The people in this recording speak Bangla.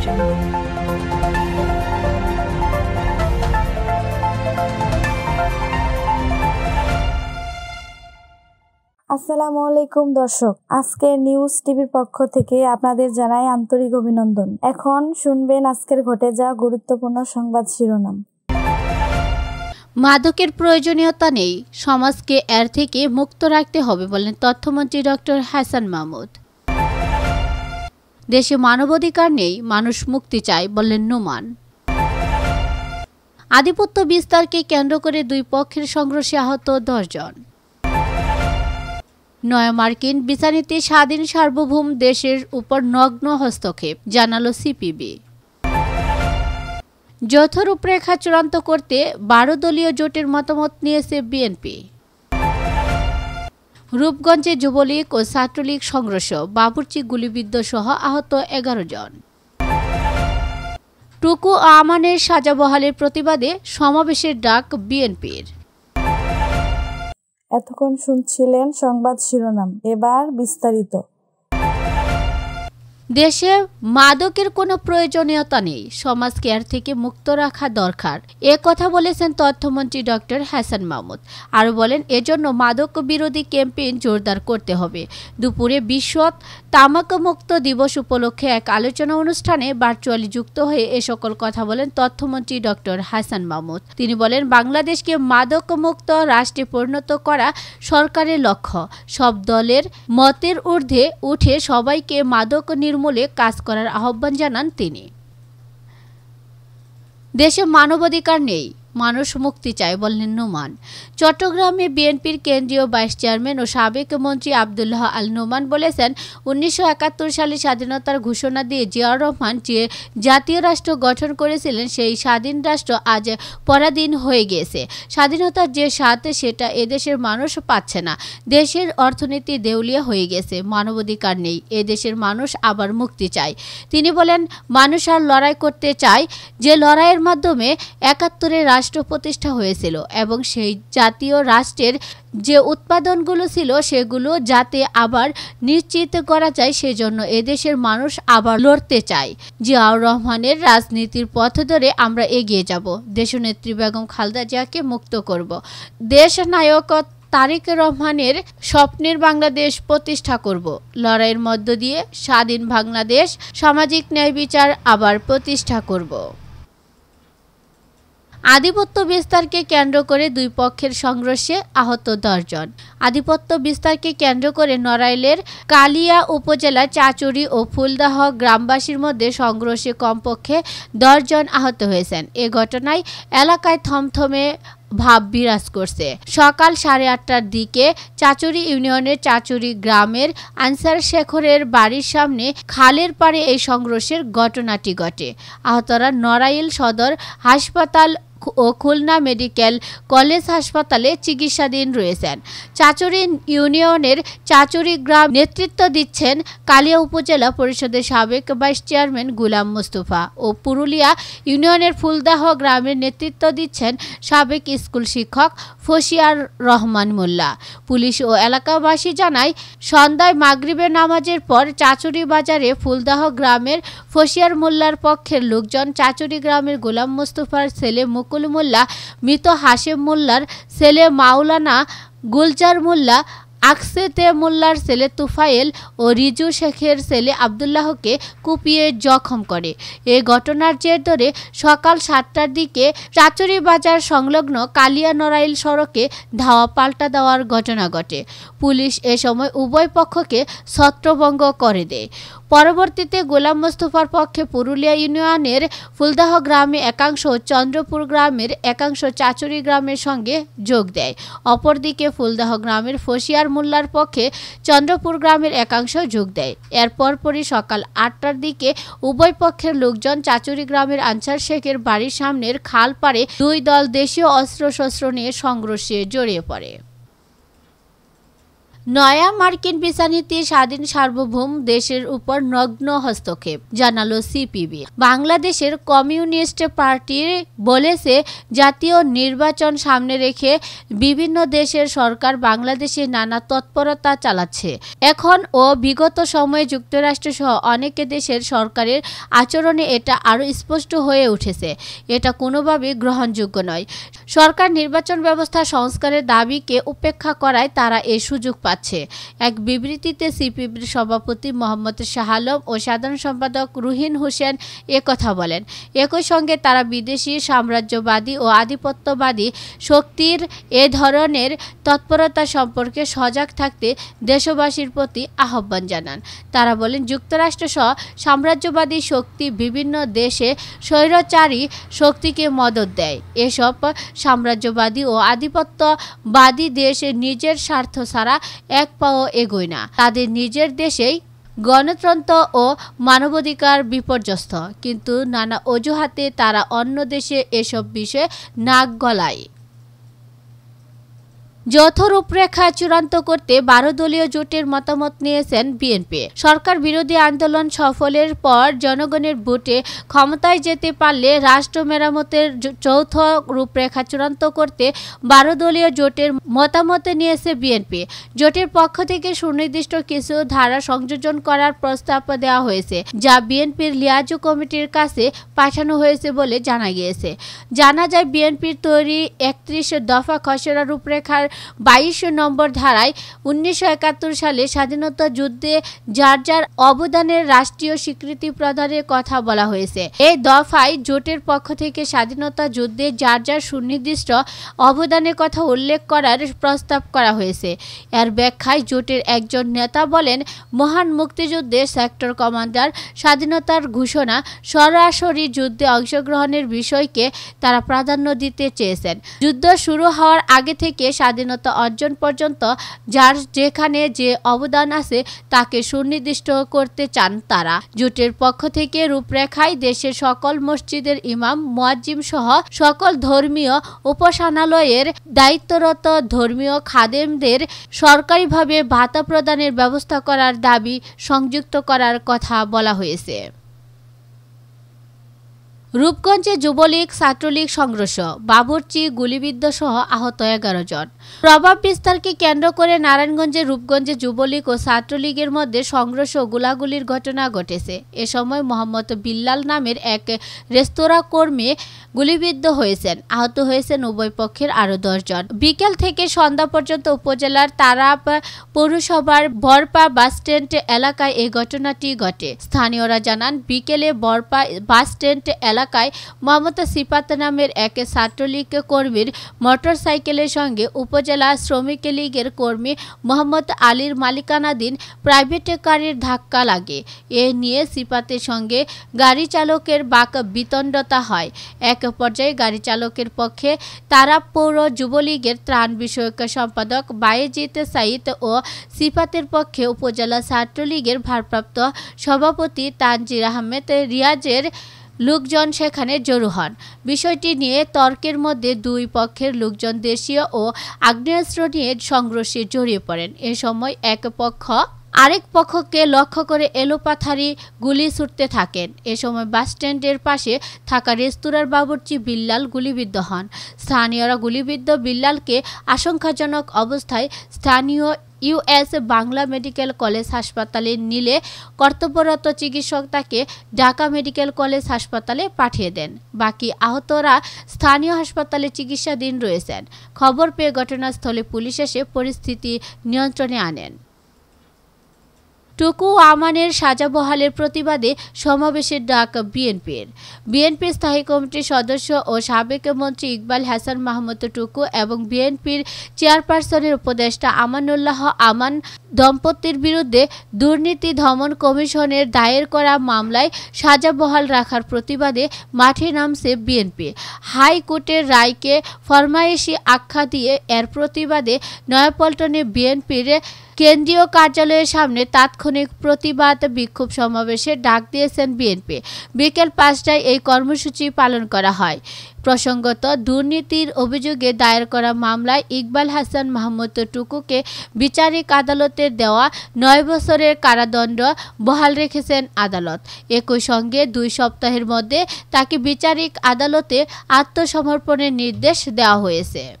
আসসালামু আলাইকুম দর্শক আজকে নিউজ টিভির পক্ষ থেকে আপনাদের জানাই আন্তরিক অভিনন্দন এখন শুনবেন আজকের ঘটে যাওয়া গুরুত্বপূর্ণ সংবাদ শিরোনাম মাদকের প্রয়োজনীয়তা নেই সমাজকে এর থেকে মুক্ত রাখতে হবে বলেন তথ্যমন্ত্রী ডক্টর হাসান মাহমুদ দেশে মানবাধিকার নেই মানুষ মুক্তি চায় বললেন নোমান আধিপত্য বিস্তারকে কেন্দ্র করে দুই পক্ষের সংঘর্ষে আহত দশজন নয় মার্কিন বিচারনীতি স্বাধীন সার্বভৌম দেশের উপর নগ্ন হস্তক্ষেপ জানালো সিপিবি যৌথ রূপরেখা চূড়ান্ত করতে বারো দলীয় জোটের মতামত নিয়েছে বিএনপি রূপগঞ্জে যুবলীগ ও ছাত্রলীগ সংঘর্ষ বাবুরচি গুলিবিদ্ধ সহ আহত এগারো জন টুকু আমানের সাজা বহালের প্রতিবাদে সমাবেশের ডাক বিএনপির এতক্ষণ শুনছিলেন সংবাদ শিরোনাম এবার বিস্তারিত দেশে মাদকের কোনো প্রয়োজনীয়তা নেই সমাজকে এর থেকে মুক্ত রাখা দরকার এ কথা বলেছেন তথ্যমন্ত্রী ডক্টর হাসান মাহমুদ আরও বলেন এজন্য মাদক বিরোধী ক্যাম্পেইন জোরদার করতে হবে দুপুরে বিশ্ব তামাক মুক্ত দিবস উপলক্ষে এক আলোচনা অনুষ্ঠানে ভার্চুয়ালি যুক্ত হয়ে এ সকল কথা বলেন তথ্যমন্ত্রী ডক্টর হাসান মাহমুদ তিনি বলেন বাংলাদেশকে মাদক মুক্ত রাষ্ট্রে পরিণত করা সরকারের লক্ষ্য সব দলের মতের ঊর্ধ্বে উঠে সবাইকে মাদক নির্মূল নির্মূলে কাজ করার আহ্বান জানান তিনি দেশে মানবাধিকার নেই মানুষ মুক্তি চায় বললেন নোমান চট্টগ্রামে বিএনপির কেন্দ্রীয় ভাইস চেয়ারম্যান ও সাবেক মন্ত্রী আবদুল্লাহ আল নোমান বলেছেন উনিশশো সালে স্বাধীনতার ঘোষণা দিয়ে জিয়াউর রহমান যে জাতীয় রাষ্ট্র গঠন করেছিলেন সেই স্বাধীন রাষ্ট্র আজ পরাধীন হয়ে গিয়েছে স্বাধীনতার যে স্বাদ সেটা এদেশের মানুষ পাচ্ছে না দেশের অর্থনীতি দেউলিয়া হয়ে গেছে মানবাধিকার নেই এদেশের মানুষ আবার মুক্তি চায় তিনি বলেন মানুষ আর লড়াই করতে চায় যে লড়াইয়ের মাধ্যমে একাত্তরের রাষ্ট্র প্রতিষ্ঠা হয়েছিল এবং সেই জাতীয় রাষ্ট্রের যে উৎপাদনগুলো ছিল সেগুলো যাতে আবার নিশ্চিত করা যায় সেজন্য এদেশের মানুষ আবার লড়তে চায় জিয়াউর রহমানের রাজনীতির পথ ধরে আমরা এগিয়ে যাব দেশনেত্রী বেগম খালদা জিয়াকে মুক্ত করব দেশ নায়ক তারেক রহমানের স্বপ্নের বাংলাদেশ প্রতিষ্ঠা করব লড়াইয়ের মধ্য দিয়ে স্বাধীন বাংলাদেশ সামাজিক ন্যায় বিচার আবার প্রতিষ্ঠা করব আধিপত্য বিস্তারকে কেন্দ্র করে দুই পক্ষের সংঘর্ষে আহত দশজন আধিপত্য বিস্তারকে কেন্দ্র করে নড়াইলের কালিয়া উপজেলা চাচুরি ও ফুলদাহ গ্রামবাসীর মধ্যে সংঘর্ষে কমপক্ষে দশজন আহত হয়েছেন এ ঘটনায় এলাকায় থমথমে ভাব বিরাজ করছে সকাল সাড়ে আটটার দিকে চাচুরি ইউনিয়নের চাচুরি গ্রামের আনসার শেখরের বাড়ির সামনে খালের পাড়ে এই সংঘর্ষের ঘটনাটি ঘটে আহতরা নড়াইল সদর হাসপাতাল ও খুলনা মেডিকেল কলেজ হাসপাতালে চিকিৎসাধীন রয়েছেন চাচুরি ইউনিয়নের চাচুরি গ্রাম নেতৃত্ব দিচ্ছেন কালিয়া উপজেলা পরিষদের সাবেক ভাইস চেয়ারম্যান গুলাম মুস্তফা ও পুরুলিয়া ইউনিয়নের ফুলদাহ গ্রামের নেতৃত্ব দিচ্ছেন সাবেক স্কুল শিক্ষক ফসিয়ার রহমান মোল্লা পুলিশ ও এলাকাবাসী জানায় সন্ধ্যায় মাগরিবের নামাজের পর চাচুরি বাজারে ফুলদাহ গ্রামের ফসিয়ার মোল্লার পক্ষের লোকজন চাচুরি গ্রামের গোলাম মুস্তফার ছেলে মুখ বকুল মোল্লা মৃত হাশেম মোল্লার ছেলে মাওলানা গুলজার মোল্লা আকসেতে মোল্লার ছেলে তুফায়েল ও রিজু শেখের ছেলে আবদুল্লাহকে কুপিয়ে জখম করে এ ঘটনার জের ধরে সকাল সাতটার দিকে চাচুরি বাজার সংলগ্ন কালিয়ানড়াইল সড়কে ধাওয়া পাল্টা দেওয়ার ঘটনা ঘটে পুলিশ এ সময় উভয় পক্ষকে ছত্রভঙ্গ করে দেয় পরবর্তীতে গোলাম মোস্তফার পক্ষে পুরুলিয়া ইউনিয়নের ফুলদাহ গ্রামে একাংশ চন্দ্রপুর গ্রামের একাংশ চাচুরি গ্রামের সঙ্গে যোগ দেয় অপরদিকে ফুলদাহ গ্রামের ফসিয়ার মোল্লার পক্ষে চন্দ্রপুর গ্রামের একাংশ যোগ দেয় এর পরপরই সকাল আটটার দিকে উভয় পক্ষের লোকজন চাচুরি গ্রামের আনসার শেখের বাড়ির সামনের খাল পাড়ে দুই দল দেশীয় অস্ত্রশস্ত্র নিয়ে সংঘর্ষে জড়িয়ে পড়ে নয়া মার্কিন বিচারনীতি স্বাধীন সার্বভৌম দেশের উপর নগ্ন হস্তক্ষেপ জানালো সিপিবি বাংলাদেশের কমিউনিস্ট পার্টি বলেছে জাতীয় নির্বাচন সামনে রেখে বিভিন্ন দেশের সরকার বাংলাদেশে নানা তৎপরতা চালাচ্ছে এখন ও বিগত সময়ে যুক্তরাষ্ট্র সহ অনেক দেশের সরকারের আচরণে এটা আরও স্পষ্ট হয়ে উঠেছে এটা কোনোভাবেই গ্রহণযোগ্য নয় সরকার নির্বাচন ব্যবস্থা সংস্কারের দাবিকে উপেক্ষা করায় তারা এই সুযোগ পায় পাচ্ছে এক বিবৃতিতে সিপিবির সভাপতি মোহাম্মদ শাহ আলম ও সাধারণ সম্পাদক রুহিন হোসেন কথা বলেন একই সঙ্গে তারা বিদেশি সাম্রাজ্যবাদী ও আধিপত্যবাদী শক্তির এ ধরনের তৎপরতা সম্পর্কে সজাগ থাকতে দেশবাসীর প্রতি আহ্বান জানান তারা বলেন যুক্তরাষ্ট্রসহ সাম্রাজ্যবাদী শক্তি বিভিন্ন দেশে স্বৈরাচারী শক্তিকে মদত দেয় এসব সাম্রাজ্যবাদী ও আধিপত্যবাদী দেশ নিজের স্বার্থ ছাড়া এক পাও এগোয় না তাদের নিজের দেশেই গণতন্ত্র ও মানবাধিকার বিপর্যস্ত কিন্তু নানা অজুহাতে তারা অন্য দেশে এসব বিষয়ে নাক গলায় যৌথ রূপরেখা চূড়ান্ত করতে বারো দলীয় জোটের মতামত নিয়েছেন বিএনপি সরকার বিরোধী আন্দোলন সফলের পর জনগণের ভোটে ক্ষমতায় যেতে পারলে রাষ্ট্র মেরামতের যৌথ রূপরেখা চূড়ান্ত করতে বারো দলীয় জোটের মতামত নিয়েছে বিএনপি জোটের পক্ষ থেকে সুনির্দিষ্ট কিছু ধারা সংযোজন করার প্রস্তাব দেওয়া হয়েছে যা বিএনপির লিয়াজু কমিটির কাছে পাঠানো হয়েছে বলে জানা গিয়েছে জানা যায় বিএনপির তৈরি একত্রিশ দফা খসড়া রূপরেখার বাইশ নম্বর ধারায় উনিশশো সালে স্বাধীনতা যুদ্ধে যার যার অবদানের রাষ্ট্রীয় স্বীকৃতি প্রদানের কথা বলা হয়েছে এই দফায় জোটের পক্ষ থেকে স্বাধীনতা যুদ্ধে যার যার সুনির্দিষ্ট অবদানের কথা উল্লেখ করার প্রস্তাব করা হয়েছে এর ব্যাখ্যায় জোটের একজন নেতা বলেন মহান মুক্তিযুদ্ধে সেক্টর কমান্ডার স্বাধীনতার ঘোষণা সরাসরি যুদ্ধে অংশগ্রহণের বিষয়কে তারা প্রাধান্য দিতে চেয়েছেন যুদ্ধ শুরু হওয়ার আগে থেকে স্বাধীন স্বাধীনতা অর্জন পর্যন্ত যার যেখানে যে অবদান আছে তাকে সুনির্দিষ্ট করতে চান তারা জোটের পক্ষ থেকে রূপরেখায় দেশের সকল মসজিদের ইমাম মোয়াজ্জিম সহ সকল ধর্মীয় উপাসনালয়ের দায়িত্বরত ধর্মীয় খাদেমদের সরকারিভাবে ভাতা প্রদানের ব্যবস্থা করার দাবি সংযুক্ত করার কথা বলা হয়েছে রূপগঞ্জে যুবলীগ ছাত্রলীগ সংঘর্ষ বাবরচি গুলিবিদ্ধ সহ আহত এগারো জন প্রভাব বিস্তারকে কেন্দ্র করে নারায়ণগঞ্জে রূপগঞ্জে যুবলীগ ও ছাত্রলীগের মধ্যে সংঘর্ষ ও গোলাগুলির ঘটনা ঘটেছে এ সময় মোহাম্মদ বিল্লাল নামের এক রেস্তোরাঁ কর্মী গুলিবিদ্ধ হয়েছেন আহত হয়েছেন উভয় পক্ষের আরও দশজন বিকেল থেকে সন্ধ্যা পর্যন্ত উপজেলার তারাপ পৌরসভার বরপা বাসস্ট্যান্ড এলাকায় এই ঘটনাটি ঘটে স্থানীয়রা জানান বিকেলে বরপা বাসস্ট্যান্ড এলাকা এলাকায় মমতা সিপাত নামের এক ছাত্রলীগ কর্মীর মোটরসাইকেলের সঙ্গে উপজেলা শ্রমিক লীগের কর্মী মোহাম্মদ আলীর মালিকানাধীন প্রাইভেট কারের ধাক্কা লাগে এ নিয়ে সিপাতের সঙ্গে গাড়ি চালকের বাক বিতণ্ডতা হয় এক পর্যায়ে গাড়ি চালকের পক্ষে তারা পৌর যুবলীগের ত্রাণ বিষয়ক সম্পাদক বায়েজিত সাইদ ও সিপাতের পক্ষে উপজেলা ছাত্রলীগের ভারপ্রাপ্ত সভাপতি তানজির আহমেদ রিয়াজের লোকজন সেখানে জড়ো হন বিষয়টি নিয়ে তর্কের মধ্যে দুই পক্ষের লোকজন দেশীয় ও আগ্নেয়াস্ত্র নিয়ে সংঘর্ষে জড়িয়ে পড়েন এ সময় এক পক্ষ আরেক পক্ষকে লক্ষ্য করে এলোপাথারি গুলি ছুটতে থাকেন এ সময় বাসস্ট্যান্ডের পাশে থাকা রেস্তোরাঁর বাবুর্চি বিল্লাল গুলিবিদ্ধ হন স্থানীয়রা গুলিবিদ্ধ বিল্লালকে আশঙ্কাজনক অবস্থায় স্থানীয় ইউএস বাংলা মেডিকেল কলেজ হাসপাতালে নিলে কর্তব্যরত চিকিৎসক তাকে ঢাকা মেডিকেল কলেজ হাসপাতালে পাঠিয়ে দেন বাকি আহতরা স্থানীয় হাসপাতালে চিকিৎসাধীন রয়েছেন খবর পেয়ে ঘটনাস্থলে পুলিশ এসে পরিস্থিতি নিয়ন্ত্রণে আনেন টুকু আমানের সাজা বহালের প্রতিবাদে সমাবেশের ডাক বিএনপির বিএনপির স্থায়ী কমিটির সদস্য ও সাবেক মন্ত্রী ইকবাল হাসান মাহমুদ টুকু এবং বিএনপির চেয়ারপারসনের উপদেষ্টা আমানুল্লাহ আমান দম্পতির বিরুদ্ধে দুর্নীতি ধমন কমিশনের দায়ের করা মামলায় সাজা বহাল রাখার প্রতিবাদে মাঠে নামছে বিএনপি হাইকোর্টের রায়কে ফরমায়েশি আখ্যা দিয়ে এর প্রতিবাদে নয়াপল্টনে বিএনপির কেন্দ্রীয় কার্যালয়ের সামনে তাৎক্ষণিক প্রতিবাদ বিক্ষোভ সমাবেশে ডাক দিয়েছেন বিএনপি বিকেল পাঁচটায় এই কর্মসূচি পালন করা হয় প্রসঙ্গত দুর্নীতির অভিযোগে দায়ের করা মামলায় ইকবাল হাসান মাহমুদ টুকুকে বিচারিক আদালতের দেওয়া নয় বছরের কারাদণ্ড বহাল রেখেছেন আদালত একই সঙ্গে দুই সপ্তাহের মধ্যে তাকে বিচারিক আদালতে আত্মসমর্পণের নির্দেশ দেওয়া হয়েছে